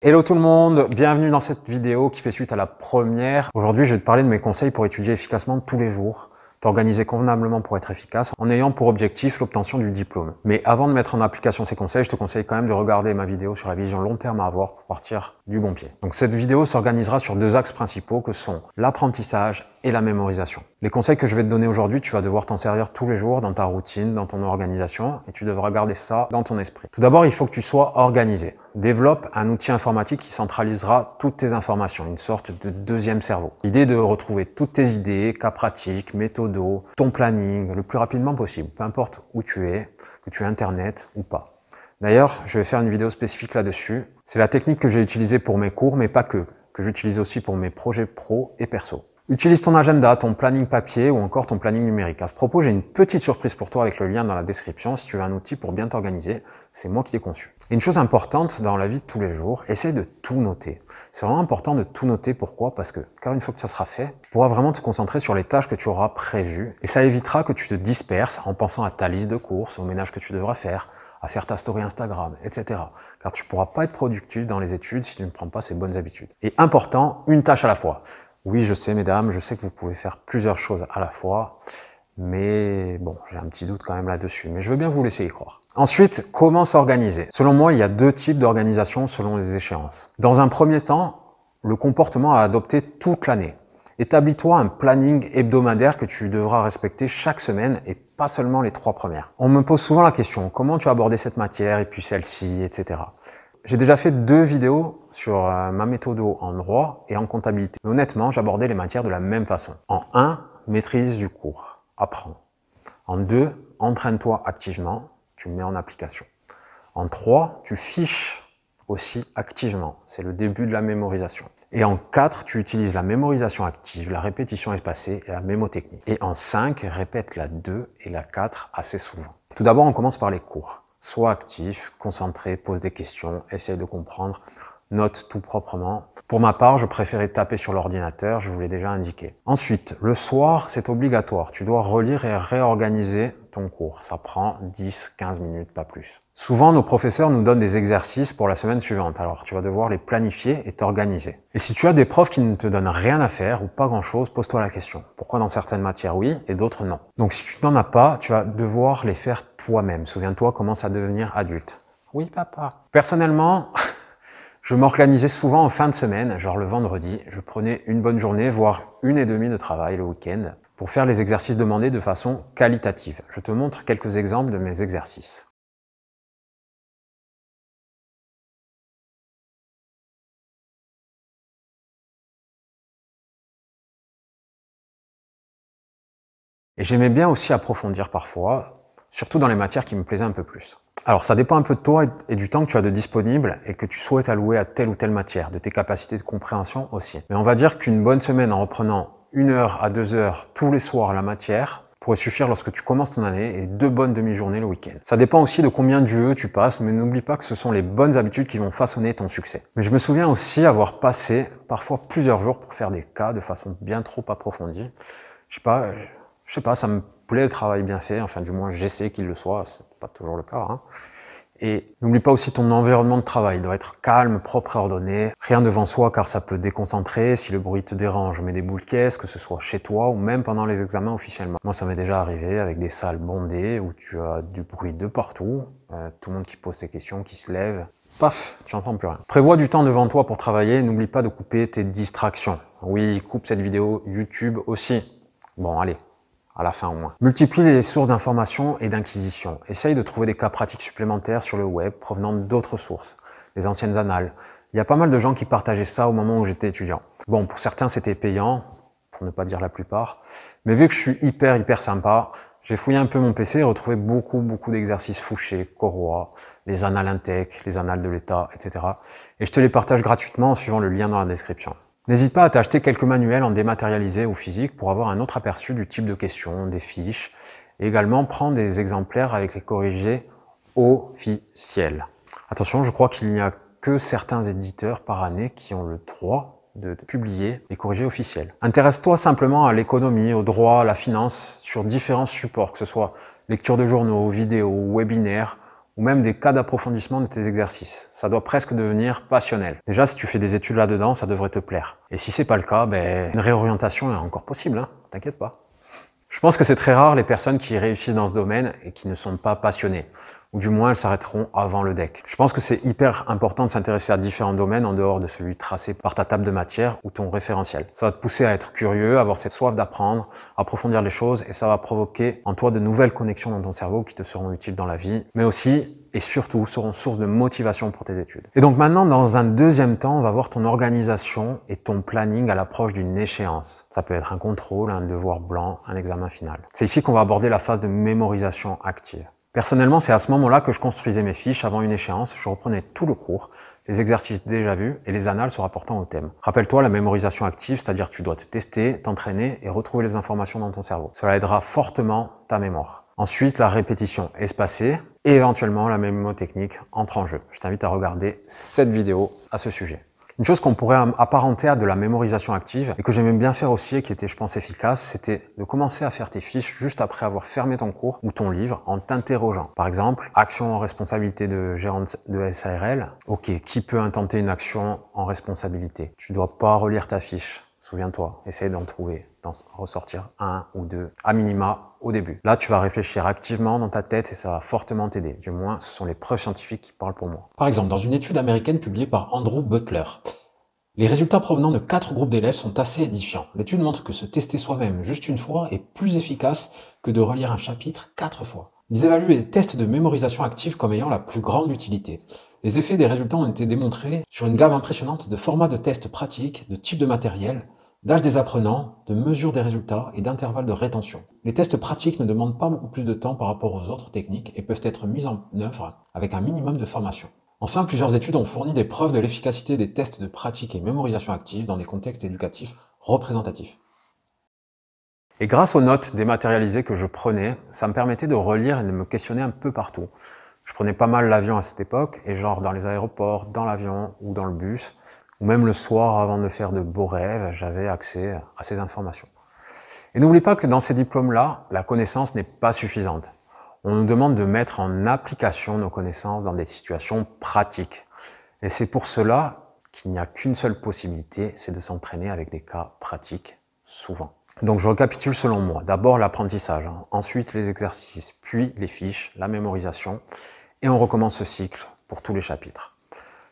Hello tout le monde, bienvenue dans cette vidéo qui fait suite à la première. Aujourd'hui, je vais te parler de mes conseils pour étudier efficacement tous les jours t'organiser convenablement pour être efficace en ayant pour objectif l'obtention du diplôme. Mais avant de mettre en application ces conseils, je te conseille quand même de regarder ma vidéo sur la vision long terme à avoir pour partir du bon pied. Donc cette vidéo s'organisera sur deux axes principaux que sont l'apprentissage et la mémorisation. Les conseils que je vais te donner aujourd'hui, tu vas devoir t'en servir tous les jours dans ta routine, dans ton organisation, et tu devras garder ça dans ton esprit. Tout d'abord, il faut que tu sois organisé. Développe un outil informatique qui centralisera toutes tes informations, une sorte de deuxième cerveau. L'idée de retrouver toutes tes idées, cas pratiques, méthodes, ton planning, le plus rapidement possible, peu importe où tu es, que tu aies Internet ou pas. D'ailleurs, je vais faire une vidéo spécifique là-dessus. C'est la technique que j'ai utilisée pour mes cours, mais pas que, que j'utilise aussi pour mes projets pro et perso. Utilise ton agenda, ton planning papier ou encore ton planning numérique. À ce propos, j'ai une petite surprise pour toi avec le lien dans la description si tu veux un outil pour bien t'organiser. C'est moi qui l'ai conçu. Et une chose importante dans la vie de tous les jours, essaye de tout noter. C'est vraiment important de tout noter. Pourquoi Parce que, car une fois que ça sera fait, tu pourras vraiment te concentrer sur les tâches que tu auras prévues et ça évitera que tu te disperses en pensant à ta liste de courses, au ménage que tu devras faire, à faire ta story Instagram, etc. Car tu ne pourras pas être productif dans les études si tu ne prends pas ces bonnes habitudes. Et important, une tâche à la fois. Oui, je sais, mesdames, je sais que vous pouvez faire plusieurs choses à la fois, mais bon, j'ai un petit doute quand même là-dessus, mais je veux bien vous laisser y croire. Ensuite, comment s'organiser Selon moi, il y a deux types d'organisation selon les échéances. Dans un premier temps, le comportement à adopter toute l'année. Établis-toi un planning hebdomadaire que tu devras respecter chaque semaine et pas seulement les trois premières. On me pose souvent la question, comment tu as abordé cette matière et puis celle-ci, etc. J'ai déjà fait deux vidéos sur euh, ma méthode en droit et en comptabilité. Mais honnêtement, j'abordais les matières de la même façon. En 1, maîtrise du cours, apprends. En 2, entraîne-toi activement, tu mets en application. En 3, tu fiches aussi activement, c'est le début de la mémorisation. Et en 4, tu utilises la mémorisation active, la répétition espacée et la mémotechnique. Et en 5, répète la 2 et la 4 assez souvent. Tout d'abord, on commence par les cours. Sois actif, concentré, pose des questions, essaye de comprendre note tout proprement. Pour ma part, je préférais taper sur l'ordinateur, je vous l'ai déjà indiqué. Ensuite, le soir, c'est obligatoire. Tu dois relire et réorganiser ton cours. Ça prend 10-15 minutes, pas plus. Souvent, nos professeurs nous donnent des exercices pour la semaine suivante, alors tu vas devoir les planifier et t'organiser. Et si tu as des profs qui ne te donnent rien à faire ou pas grand-chose, pose-toi la question. Pourquoi dans certaines matières oui et d'autres non Donc si tu n'en as pas, tu vas devoir les faire toi-même. Souviens-toi, commence à devenir adulte. Oui, papa. Personnellement, Je m'organisais souvent en fin de semaine, genre le vendredi, je prenais une bonne journée, voire une et demie de travail le week-end, pour faire les exercices demandés de façon qualitative. Je te montre quelques exemples de mes exercices. Et j'aimais bien aussi approfondir parfois, surtout dans les matières qui me plaisaient un peu plus. Alors ça dépend un peu de toi et du temps que tu as de disponible et que tu souhaites allouer à telle ou telle matière, de tes capacités de compréhension aussi. Mais on va dire qu'une bonne semaine en reprenant une heure à deux heures tous les soirs la matière pourrait suffire lorsque tu commences ton année et deux bonnes demi-journées le week-end. Ça dépend aussi de combien de jeux tu passes, mais n'oublie pas que ce sont les bonnes habitudes qui vont façonner ton succès. Mais je me souviens aussi avoir passé parfois plusieurs jours pour faire des cas de façon bien trop approfondie. Je sais pas, je sais pas, ça me plaît le travail bien fait, enfin du moins j'essaie qu'il le soit, pas toujours le cas. Hein. Et n'oublie pas aussi ton environnement de travail. Il doit être calme, propre et ordonné. Rien devant soi car ça peut déconcentrer si le bruit te dérange. Mets des boules caisse que ce soit chez toi ou même pendant les examens officiellement. Moi, ça m'est déjà arrivé avec des salles bondées où tu as du bruit de partout. Euh, tout le monde qui pose ses questions, qui se lève. Paf, tu n'entends plus rien. Prévois du temps devant toi pour travailler. N'oublie pas de couper tes distractions. Oui, coupe cette vidéo YouTube aussi. Bon, allez, à la fin au moins. Multiplie les sources d'information et d'inquisition, Essaye de trouver des cas pratiques supplémentaires sur le web provenant d'autres sources, des anciennes annales. Il y a pas mal de gens qui partageaient ça au moment où j'étais étudiant. Bon, pour certains c'était payant, pour ne pas dire la plupart, mais vu que je suis hyper hyper sympa, j'ai fouillé un peu mon PC et retrouvé beaucoup beaucoup d'exercices Fouché, Corroy, les annales Intec, les annales de l'État, etc. Et je te les partage gratuitement en suivant le lien dans la description. N'hésite pas à t'acheter quelques manuels en dématérialisé ou physique pour avoir un autre aperçu du type de questions, des fiches. Et également, prends des exemplaires avec les corrigés officiels. Attention, je crois qu'il n'y a que certains éditeurs par année qui ont le droit de publier des corrigés officiels. Intéresse-toi simplement à l'économie, au droit, à la finance sur différents supports, que ce soit lecture de journaux, vidéos, webinaires, ou même des cas d'approfondissement de tes exercices. Ça doit presque devenir passionnel. Déjà, si tu fais des études là-dedans, ça devrait te plaire. Et si c'est pas le cas, ben, une réorientation est encore possible, hein. t'inquiète pas. Je pense que c'est très rare les personnes qui réussissent dans ce domaine et qui ne sont pas passionnées ou du moins elles s'arrêteront avant le deck. Je pense que c'est hyper important de s'intéresser à différents domaines en dehors de celui tracé par ta table de matière ou ton référentiel. Ça va te pousser à être curieux, à avoir cette soif d'apprendre, approfondir les choses et ça va provoquer en toi de nouvelles connexions dans ton cerveau qui te seront utiles dans la vie, mais aussi et surtout seront source de motivation pour tes études. Et donc maintenant, dans un deuxième temps, on va voir ton organisation et ton planning à l'approche d'une échéance. Ça peut être un contrôle, un devoir blanc, un examen final. C'est ici qu'on va aborder la phase de mémorisation active. Personnellement, c'est à ce moment-là que je construisais mes fiches avant une échéance, je reprenais tout le cours, les exercices déjà vus et les annales se rapportant au thème. Rappelle-toi la mémorisation active, c'est-à-dire tu dois te tester, t'entraîner et retrouver les informations dans ton cerveau. Cela aidera fortement ta mémoire. Ensuite, la répétition espacée et éventuellement la mémotechnique entre en jeu. Je t'invite à regarder cette vidéo à ce sujet. Une chose qu'on pourrait apparenter à de la mémorisation active et que j'aimais bien faire aussi et qui était, je pense, efficace, c'était de commencer à faire tes fiches juste après avoir fermé ton cours ou ton livre en t'interrogeant. Par exemple, action en responsabilité de gérante de SARL. Ok, qui peut intenter une action en responsabilité Tu dois pas relire ta fiche. Souviens-toi, essaye d'en trouver ressortir un ou deux à minima au début. Là, tu vas réfléchir activement dans ta tête et ça va fortement t'aider. Du moins, ce sont les preuves scientifiques qui parlent pour moi. Par exemple, dans une étude américaine publiée par Andrew Butler, les résultats provenant de quatre groupes d'élèves sont assez édifiants. L'étude montre que se tester soi-même juste une fois est plus efficace que de relire un chapitre quatre fois. Ils évaluent les tests de mémorisation active comme ayant la plus grande utilité. Les effets des résultats ont été démontrés sur une gamme impressionnante de formats de tests pratiques, de types de matériel, d'âge des apprenants, de mesure des résultats et d'intervalle de rétention. Les tests pratiques ne demandent pas beaucoup plus de temps par rapport aux autres techniques et peuvent être mis en œuvre avec un minimum de formation. Enfin, plusieurs études ont fourni des preuves de l'efficacité des tests de pratique et mémorisation active dans des contextes éducatifs représentatifs. Et grâce aux notes dématérialisées que je prenais, ça me permettait de relire et de me questionner un peu partout. Je prenais pas mal l'avion à cette époque, et genre dans les aéroports, dans l'avion ou dans le bus, ou même le soir avant de faire de beaux rêves, j'avais accès à ces informations. Et n'oubliez pas que dans ces diplômes-là, la connaissance n'est pas suffisante. On nous demande de mettre en application nos connaissances dans des situations pratiques. Et c'est pour cela qu'il n'y a qu'une seule possibilité, c'est de s'entraîner avec des cas pratiques, souvent. Donc je récapitule selon moi. D'abord l'apprentissage, hein. ensuite les exercices, puis les fiches, la mémorisation. Et on recommence ce cycle pour tous les chapitres.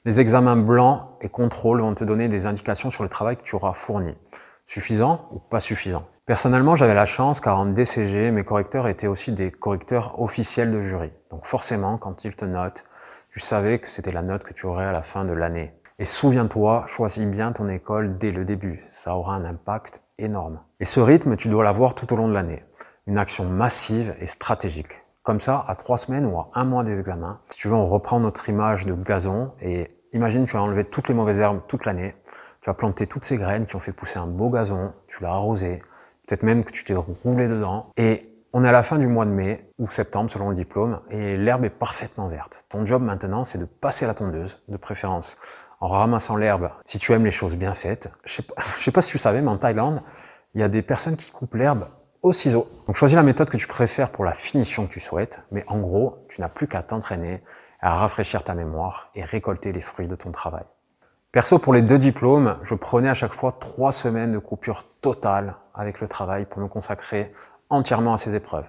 Les examens blancs et contrôles vont te donner des indications sur le travail que tu auras fourni. Suffisant ou pas suffisant Personnellement, j'avais la chance car en DCG, mes correcteurs étaient aussi des correcteurs officiels de jury. Donc forcément, quand ils te notent, tu savais que c'était la note que tu aurais à la fin de l'année. Et souviens-toi, choisis bien ton école dès le début, ça aura un impact énorme. Et ce rythme, tu dois l'avoir tout au long de l'année. Une action massive et stratégique. Comme ça, à trois semaines ou à un mois des examens, si tu veux, on reprend notre image de gazon et imagine, tu as enlevé toutes les mauvaises herbes toute l'année, tu as planté toutes ces graines qui ont fait pousser un beau gazon, tu l'as arrosé, peut-être même que tu t'es roulé dedans, et on est à la fin du mois de mai ou septembre selon le diplôme, et l'herbe est parfaitement verte. Ton job maintenant, c'est de passer la tondeuse, de préférence, en ramassant l'herbe, si tu aimes les choses bien faites. Je ne pas, sais pas si tu savais, mais en Thaïlande, il y a des personnes qui coupent l'herbe au ciseau. Donc choisis la méthode que tu préfères pour la finition que tu souhaites, mais en gros, tu n'as plus qu'à t'entraîner à rafraîchir ta mémoire et récolter les fruits de ton travail. Perso, pour les deux diplômes, je prenais à chaque fois trois semaines de coupure totale avec le travail pour me consacrer entièrement à ces épreuves.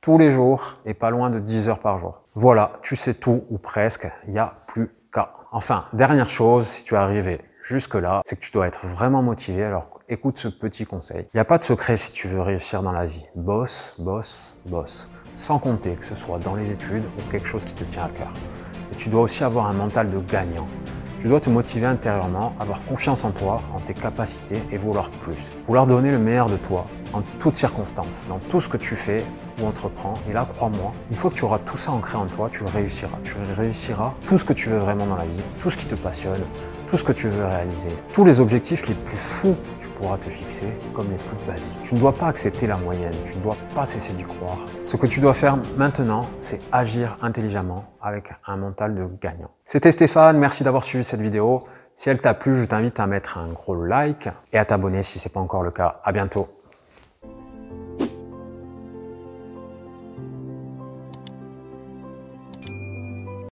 Tous les jours et pas loin de 10 heures par jour. Voilà, tu sais tout ou presque, il n'y a plus qu'à. Enfin, dernière chose, si tu es arrivé jusque-là, c'est que tu dois être vraiment motivé, alors écoute ce petit conseil. Il n'y a pas de secret si tu veux réussir dans la vie. Bosse, bosse, bosse sans compter que ce soit dans les études ou quelque chose qui te tient à cœur. Et tu dois aussi avoir un mental de gagnant. Tu dois te motiver intérieurement, avoir confiance en toi, en tes capacités et vouloir plus. Vouloir donner le meilleur de toi, en toutes circonstances, dans tout ce que tu fais ou entreprends. Et là, crois-moi, une fois que tu auras tout ça ancré en toi, tu réussiras. Tu réussiras tout ce que tu veux vraiment dans la vie, tout ce qui te passionne, tout ce que tu veux réaliser, tous les objectifs les plus fous que tu pourras te fixer, comme les plus basiques. Tu ne dois pas accepter la moyenne, tu ne dois pas cesser d'y croire. Ce que tu dois faire maintenant, c'est agir intelligemment avec un mental de gagnant. C'était Stéphane, merci d'avoir suivi cette vidéo. Si elle t'a plu, je t'invite à mettre un gros like et à t'abonner si ce n'est pas encore le cas. À bientôt